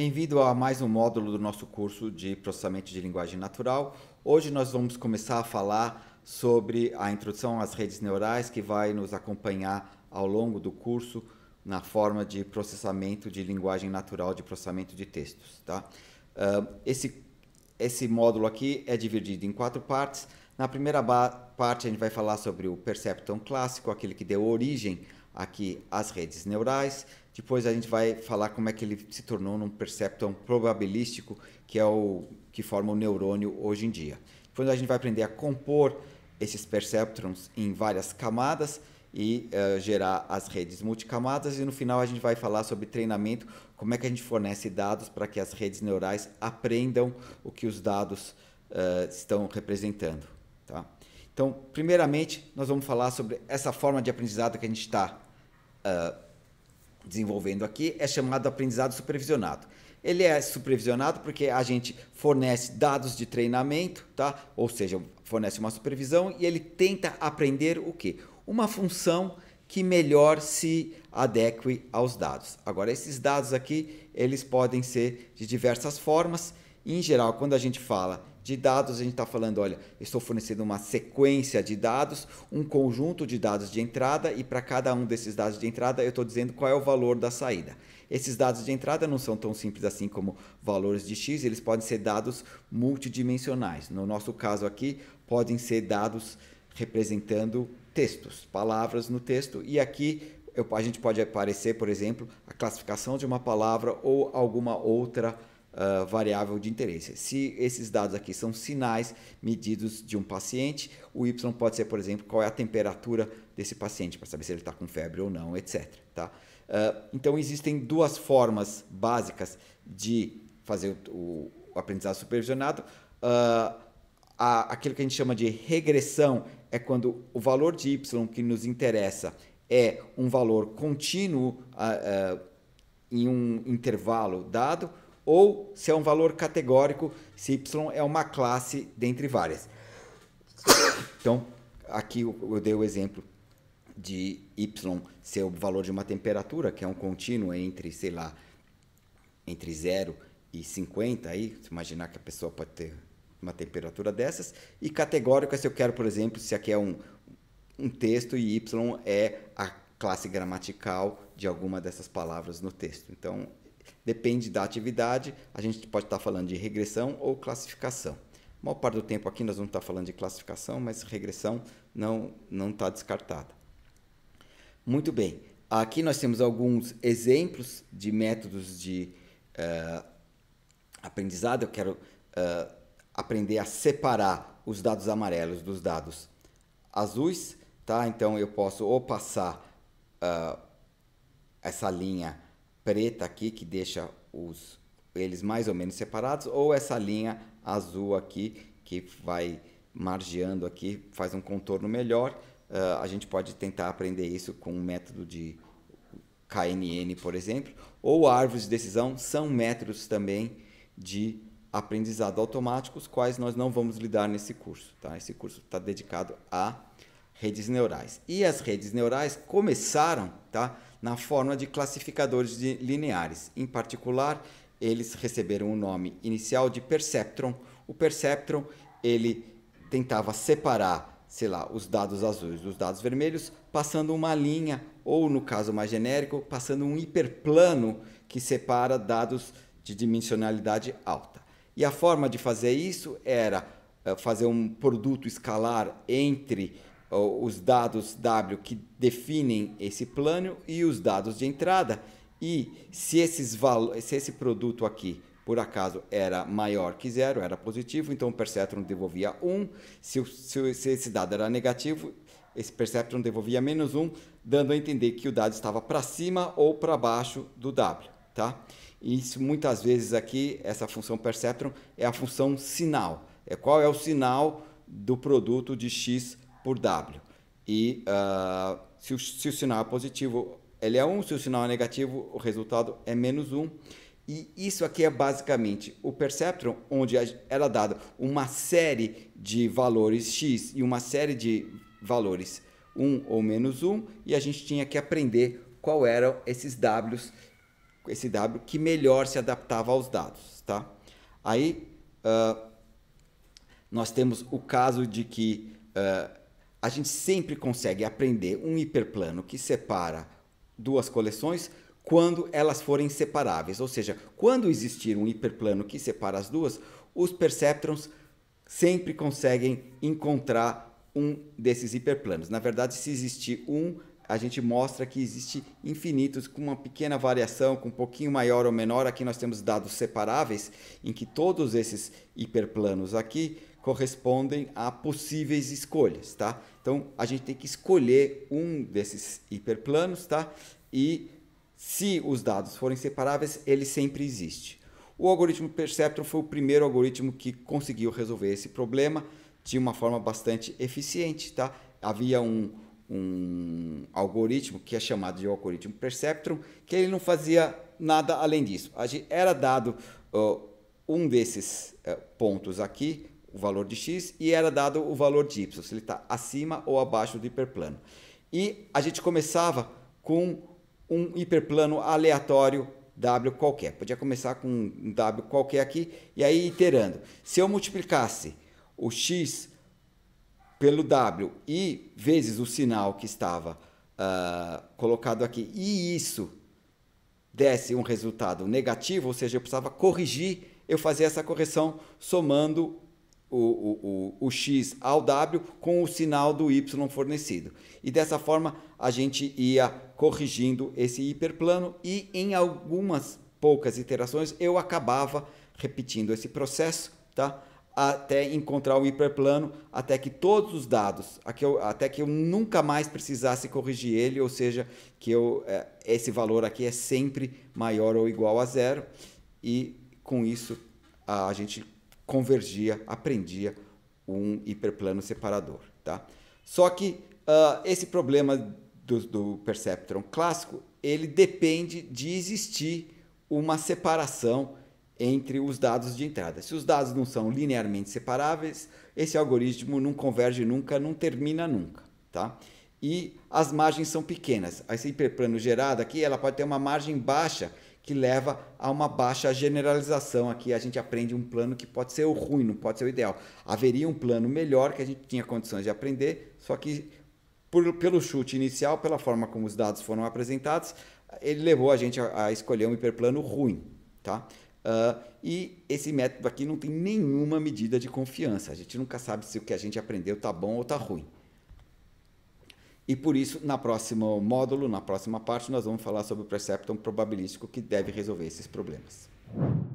Bem-vindo a mais um módulo do nosso curso de processamento de linguagem natural. Hoje nós vamos começar a falar sobre a introdução às redes neurais que vai nos acompanhar ao longo do curso na forma de processamento de linguagem natural de processamento de textos. Tá? Ah, esse, esse módulo aqui é dividido em quatro partes. Na primeira parte a gente vai falar sobre o perceptron clássico, aquele que deu origem aqui às redes neurais. Depois a gente vai falar como é que ele se tornou num perceptron probabilístico, que é o que forma o neurônio hoje em dia. Depois a gente vai aprender a compor esses perceptrons em várias camadas e uh, gerar as redes multicamadas. E no final a gente vai falar sobre treinamento, como é que a gente fornece dados para que as redes neurais aprendam o que os dados uh, estão representando. Tá? Então, primeiramente, nós vamos falar sobre essa forma de aprendizado que a gente está uh, desenvolvendo aqui é chamado aprendizado supervisionado. Ele é supervisionado porque a gente fornece dados de treinamento, tá? Ou seja, fornece uma supervisão e ele tenta aprender o quê? Uma função que melhor se adeque aos dados. Agora, esses dados aqui, eles podem ser de diversas formas. Em geral, quando a gente fala de dados, a gente está falando, olha, estou fornecendo uma sequência de dados, um conjunto de dados de entrada, e para cada um desses dados de entrada, eu estou dizendo qual é o valor da saída. Esses dados de entrada não são tão simples assim como valores de X, eles podem ser dados multidimensionais. No nosso caso aqui, podem ser dados representando textos, palavras no texto, e aqui eu, a gente pode aparecer, por exemplo, a classificação de uma palavra ou alguma outra palavra ah, variável de interesse. Se esses dados aqui são sinais medidos de um paciente, o Y pode ser, por exemplo, qual é a temperatura desse paciente, para saber se ele está com febre ou não, etc. Tá? Uh, então, existem duas formas básicas de fazer o, o aprendizado supervisionado. Uh, a, aquilo que a gente chama de regressão é quando o valor de Y que nos interessa é um valor contínuo uh, uh, em um intervalo dado, ou se é um valor categórico, se Y é uma classe dentre várias. Então, aqui eu dei o exemplo de Y ser o valor de uma temperatura, que é um contínuo entre, sei lá, entre 0 e 50, aí, imaginar que a pessoa pode ter uma temperatura dessas, e categórico é se eu quero, por exemplo, se aqui é um, um texto e Y é a classe gramatical de alguma dessas palavras no texto. Então, Depende da atividade, a gente pode estar falando de regressão ou classificação. A maior parte do tempo aqui nós vamos estar falando de classificação, mas regressão não não está descartada. Muito bem. Aqui nós temos alguns exemplos de métodos de uh, aprendizado. Eu quero uh, aprender a separar os dados amarelos dos dados azuis, tá? Então eu posso ou passar uh, essa linha preta aqui que deixa os, eles mais ou menos separados, ou essa linha azul aqui que vai margeando aqui, faz um contorno melhor. Uh, a gente pode tentar aprender isso com um método de KNN, por exemplo, ou árvores de decisão são métodos também de aprendizado automático, os quais nós não vamos lidar nesse curso. Tá? Esse curso está dedicado a redes neurais. E as redes neurais começaram, tá? na forma de classificadores de lineares. Em particular, eles receberam o nome inicial de perceptron. O perceptron, ele tentava separar, sei lá, os dados azuis dos dados vermelhos, passando uma linha ou no caso mais genérico, passando um hiperplano que separa dados de dimensionalidade alta. E a forma de fazer isso era eh, fazer um produto escalar entre os dados W que definem esse plano e os dados de entrada. E se, esses se esse produto aqui, por acaso, era maior que zero, era positivo, então o perceptron devolvia 1. Um. Se, se, se esse dado era negativo, esse perceptron devolvia menos 1, um, dando a entender que o dado estava para cima ou para baixo do W. Tá? Isso muitas vezes aqui, essa função perceptron é a função sinal. É qual é o sinal do produto de X por W. E uh, se, o, se, o, sinal é positivo, ele é 1, se o sinal é negativo, o resultado é menos 1. E isso aqui é basicamente o perceptron, onde era dado uma série de valores x e uma série de valores 1 ou menos 1, e a gente tinha que aprender qual eram esses Ws, esse W que melhor se adaptava aos dados. Tá? Aí uh, nós temos o caso de que uh, a gente sempre consegue aprender um hiperplano que separa duas coleções quando elas forem separáveis. Ou seja, quando existir um hiperplano que separa as duas, os perceptrons sempre conseguem encontrar um desses hiperplanos. Na verdade, se existir um, a gente mostra que existe infinitos com uma pequena variação, com um pouquinho maior ou menor. Aqui nós temos dados separáveis em que todos esses hiperplanos aqui correspondem a possíveis escolhas, tá? Então a gente tem que escolher um desses hiperplanos, tá? E se os dados forem separáveis, ele sempre existe. O algoritmo Perceptron foi o primeiro algoritmo que conseguiu resolver esse problema de uma forma bastante eficiente, tá? Havia um, um algoritmo que é chamado de algoritmo Perceptron, que ele não fazia nada além disso. Era dado uh, um desses uh, pontos aqui o valor de x e era dado o valor de y, se ele está acima ou abaixo do hiperplano. E a gente começava com um hiperplano aleatório W qualquer. Podia começar com um W qualquer aqui e aí iterando. Se eu multiplicasse o x pelo W e vezes o sinal que estava uh, colocado aqui e isso desse um resultado negativo, ou seja, eu precisava corrigir, eu fazia essa correção somando o, o, o, X ao W com o sinal do Y fornecido. E dessa forma a gente ia corrigindo esse hiperplano e em algumas poucas iterações eu acabava repetindo esse processo, tá? Até encontrar o hiperplano, até que todos os dados, até que eu nunca mais precisasse corrigir ele, ou seja, que eu, é, esse valor aqui é sempre maior ou igual a zero, e com isso a gente convergia, aprendia um hiperplano separador. Tá? Só que uh, esse problema do, do perceptron clássico, ele depende de existir uma separação entre os dados de entrada. Se os dados não são linearmente separáveis, esse algoritmo não converge nunca, não termina nunca, tá? E as margens são pequenas. Esse hiperplano gerado aqui, ela pode ter uma margem baixa que leva a uma baixa generalização. Aqui a gente aprende um plano que pode ser o ruim, não pode ser o ideal. Haveria um plano melhor que a gente tinha condições de aprender, só que por, pelo chute inicial, pela forma como os dados foram apresentados, ele levou a gente a, a escolher um hiperplano ruim. Tá? Uh, e esse método aqui não tem nenhuma medida de confiança. A gente nunca sabe se o que a gente aprendeu está bom ou está ruim. E por isso, na próximo módulo, na próxima parte, nós vamos falar sobre o perceptron probabilístico que deve resolver esses problemas.